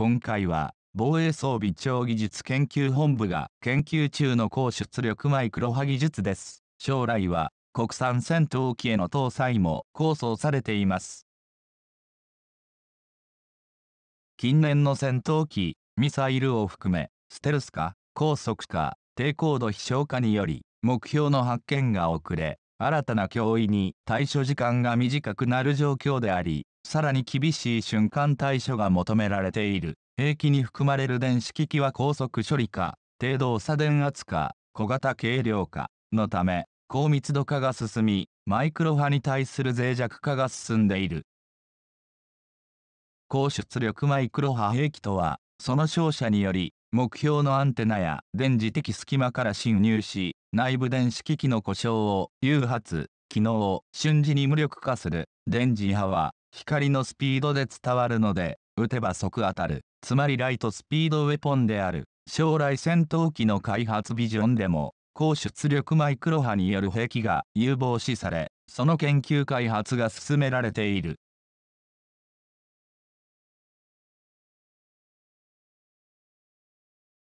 今回は防衛装備超技術研究本部が研究中の高出力マイクロ波技術です。将来は国産戦闘機への搭載も構想されています。近年の戦闘機、ミサイルを含め、ステルス化、高速化、低高度飛翔化により、目標の発見が遅れ、新たな脅威に対処時間が短くなる状況であり、さらに厳しい瞬間対処が求められている。兵器に含まれる電子機器は高速処理か、低動作電圧か、小型軽量化のため、高密度化が進み、マイクロ波に対する脆弱化が進んでいる。高出力マイクロ波兵器とは、その照射により、目標のアンテナや電磁的隙間から侵入し、内部電子機器の故障を誘発、機能を瞬時に無力化する電磁波は光のスピードで伝わるので、撃てば即当たる。つまりライトスピードウェポンである。将来戦闘機の開発ビジョンでも、高出力マイクロ波による兵器が有望視され、その研究開発が進められている。